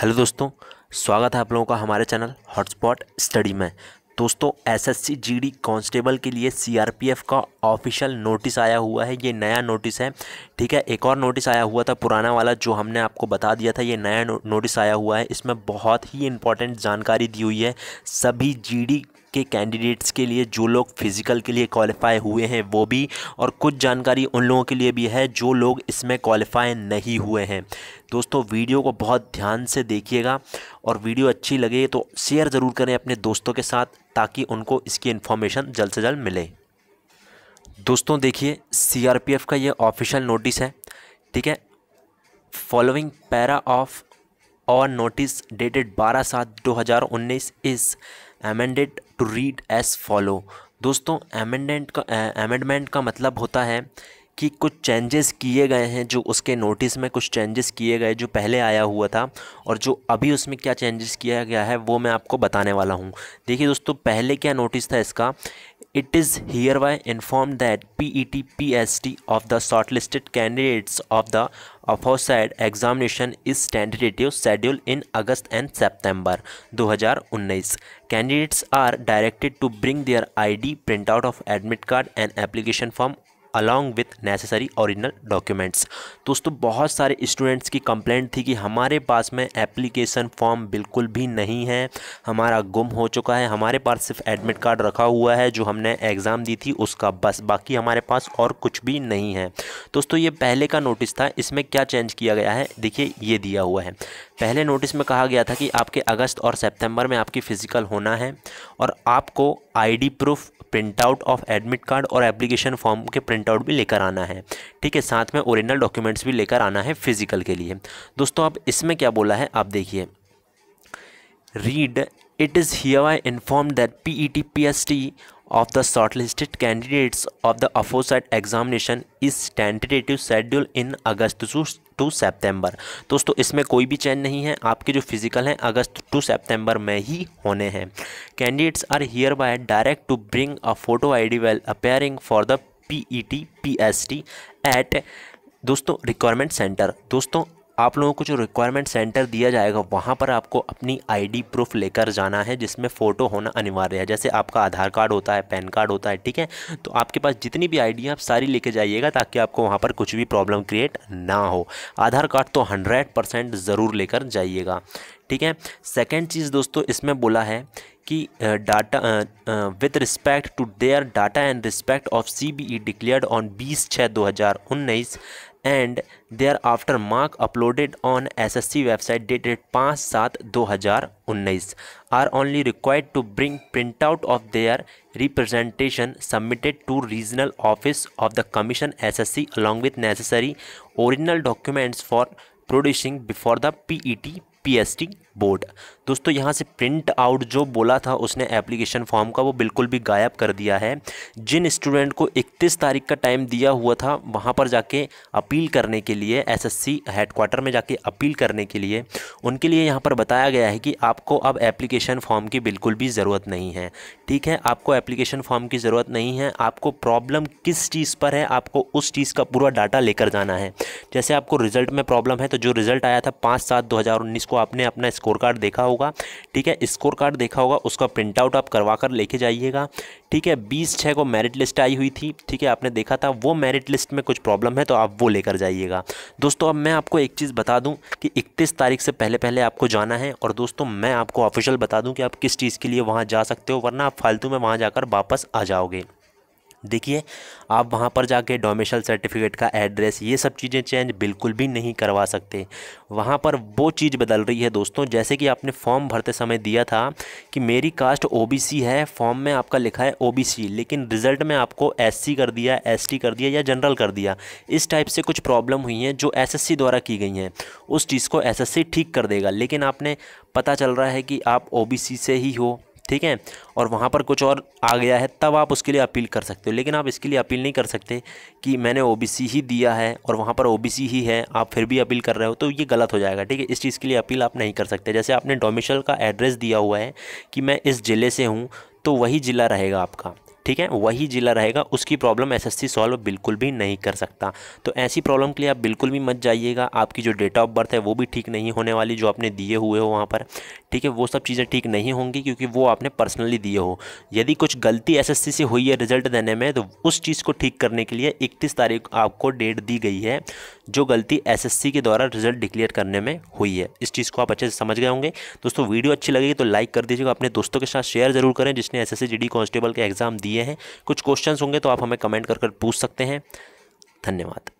Hello दोस्तों स्वागत है आप लोगों का हमारे चैनल हॉटस्पॉट स्टडी में दोस्तों एसएससी जीडी कांस्टेबल के लिए सीआरपीएफ का ऑफिशियल नोटिस आया हुआ है ये नया नोटिस है ठीक है एक और नोटिस आया हुआ था पुराना वाला जो हमने आपको बता दिया था ये नया नोटिस आया हुआ है इसमें बहुत ही इंपॉर्टेंट जानकारी दी हुई है सभी जी के कैंडिडेट्स के लिए जो लोग फ़िज़िकल के लिए क्वालिफाई हुए हैं वो भी और कुछ जानकारी उन लोगों के लिए भी है जो लोग इसमें क्वालिफाई नहीं हुए हैं दोस्तों वीडियो को बहुत ध्यान से देखिएगा और वीडियो अच्छी लगे तो शेयर ज़रूर करें अपने दोस्तों के साथ ताकि उनको इसकी इन्फॉर्मेशन जल्द से जल्द मिले दोस्तों देखिए सी का ये ऑफिशियल नोटिस है ठीक है फॉलोइंग पैरा ऑफ और नोटिस डेटेड 12 सात 2019 is amended to read as follow दोस्तों एमेंडेंट का एमेंडमेंट eh, का मतलब होता है कि कुछ चेंजेस किए गए हैं जो उसके नोटिस में कुछ चेंजेस किए गए जो पहले आया हुआ था और जो अभी उसमें क्या चेंजेस किया गया है वो मैं आपको बताने वाला हूँ देखिए दोस्तों पहले क्या नोटिस था इसका It is hereby informed that PET PST of the shortlisted candidates of the aforesaid examination is tentative scheduled in August and September 2019. Candidates are directed to bring their ID, printout of admit card and application form along with necessary original documents दोस्तों बहुत सारे students की complaint थी कि हमारे पास में application form बिल्कुल भी नहीं है हमारा गुम हो चुका है हमारे पास सिर्फ एडमिट कार्ड रखा हुआ है जो हमने एग्ज़ाम दी थी उसका बस बाकी हमारे पास और कुछ भी नहीं है दोस्तों ये पहले का नोटिस था इसमें क्या चेंज किया गया है देखिए ये दिया हुआ है पहले नोटिस में कहा गया था कि आपके अगस्त और सेप्टेम्बर में आपकी फ़िज़िकल होना है और आपको ID proof print out of admit card और एप्लीकेशन फॉर्म के प्रिंट आउट भी लेकर आना है ठीक है साथ में ओरिजिनल डॉक्यूमेंट्स भी लेकर आना है फिजिकल के लिए दोस्तों अब इसमें क्या बोला है आप देखिए read it is inform that P E T P S T of the shortlisted candidates of the aforesaid examination is tentative schedule in August to to सितंबर दोस्तों इसमें कोई भी चेंज नहीं है आपके जो फिजिकल हैं अगस्त टू सेप्टेम्बर में ही होने हैं candidates are hereby direct to bring a photo I D well appearing for the P P E T S T at दोस्तों रिक्वायरमेंट सेंटर दोस्तों आप लोगों को जो रिक्वायरमेंट सेंटर दिया जाएगा वहाँ पर आपको अपनी आईडी प्रूफ लेकर जाना है जिसमें फ़ोटो होना अनिवार्य है जैसे आपका आधार कार्ड होता है पैन कार्ड होता है ठीक है तो आपके पास जितनी भी आईडी है आप सारी लेके जाइएगा ताकि आपको वहाँ पर कुछ भी प्रॉब्लम क्रिएट ना हो आधार कार्ड तो हंड्रेड परसेंट ज़रूर लेकर जाइएगा ठीक है सेकेंड चीज़ दोस्तों इसमें बोला है कि data with respect to their data and respect of C B E declare on बीस छः दो हज़ार उन्नीस and thereafter mark uploaded on SSC website dated पाँच सात दो हज़ार उन्नीस are only required to bring print out of their representation submitted to regional office of the commission SSC along with necessary original documents for producing before the PET PST board दोस्तों यहाँ से print out जो बोला था उसने application form का वो बिल्कुल भी गायब कर दिया है जिन स्टूडेंट को 31 तारीख का टाइम दिया हुआ था वहाँ पर जाके अपील करने के लिए एसएससी हेडक्वार्टर में जाके अपील करने के लिए उनके लिए यहाँ पर बताया गया है कि आपको अब एप्लीकेशन फॉर्म की बिल्कुल भी ज़रूरत नहीं है ठीक है आपको एप्लीकेशन फॉर्म की ज़रूरत नहीं है आपको प्रॉब्लम किस चीज़ पर है आपको उस चीज़ का पूरा डाटा लेकर जाना है जैसे आपको रिजल्ट में प्रॉब्लम है तो जो रिजल्ट आया था पाँच सात दो को आपने अपना स्कोर कार्ड देखा होगा ठीक है स्कोर कार्ड देखा होगा उसका प्रिंट आउट आप करवा कर लेके जाइएगा ठीक है बीस छः को मेरिट लिस्ट आई हुई थी ठीक है आपने देखा था वो मेरिट लिस्ट में कुछ प्रॉब्लम है तो आप वो लेकर जाइएगा दोस्तों अब मैं आपको एक चीज़ बता दूँ कि इकतीस तारीख से पहले पहले आपको जाना है और दोस्तों मैं आपको ऑफिशियल बता दूँ कि आप किस चीज़ के लिए वहाँ जा सकते हो वरना आप फालतू में वहाँ जाकर वापस आ जाओगे देखिए आप वहाँ पर जाके डोमेशल सर्टिफिकेट का एड्रेस ये सब चीज़ें चेंज बिल्कुल भी नहीं करवा सकते वहाँ पर वो चीज़ बदल रही है दोस्तों जैसे कि आपने फॉर्म भरते समय दिया था कि मेरी कास्ट ओबीसी है फॉर्म में आपका लिखा है ओबीसी लेकिन रिजल्ट में आपको एससी कर दिया एसटी कर दिया या जनरल कर दिया इस टाइप से कुछ प्रॉब्लम हुई हैं जो एस द्वारा की गई हैं उस चीज़ को एस ठीक कर देगा लेकिन आपने पता चल रहा है कि आप ओ से ही हो ठीक है और वहाँ पर कुछ और आ गया है तब आप उसके लिए अपील कर सकते हो लेकिन आप इसके लिए अपील नहीं कर सकते कि मैंने ओबीसी ही दिया है और वहाँ पर ओबीसी ही है आप फिर भी अपील कर रहे हो तो ये गलत हो जाएगा ठीक है इस चीज़ के लिए अपील आप नहीं कर सकते जैसे आपने डोमिशल का एड्रेस दिया हुआ है कि मैं इस ज़िले से हूँ तो वही ज़िला रहेगा आपका ठीक है वही जिला रहेगा उसकी प्रॉब्लम एसएससी सॉल्व बिल्कुल भी नहीं कर सकता तो ऐसी प्रॉब्लम के लिए आप बिल्कुल भी मत जाइएगा आपकी जो डेट ऑफ बर्थ है वो भी ठीक नहीं होने वाली जो आपने दिए हुए हो वहाँ पर ठीक है वो सब चीज़ें ठीक नहीं होंगी क्योंकि वो आपने पर्सनली दिए हो यदि कुछ गलती एस से हुई है रिजल्ट देने में तो उस चीज़ को ठीक करने के लिए इकतीस तारीख आपको डेट दी गई है जो गलती एसएससी के द्वारा रिजल्ट डिक्लेयर करने में हुई है इस चीज़ को आप अच्छे से समझ गए होंगे दोस्तों वीडियो अच्छी लगेगी तो लाइक कर दीजिएगा अपने दोस्तों के साथ शेयर जरूर करें जिसने एस एस कांस्टेबल के एग्ज़ाम दिए हैं कुछ क्वेश्चन होंगे तो आप हमें कमेंट कर कर पूछ सकते हैं धन्यवाद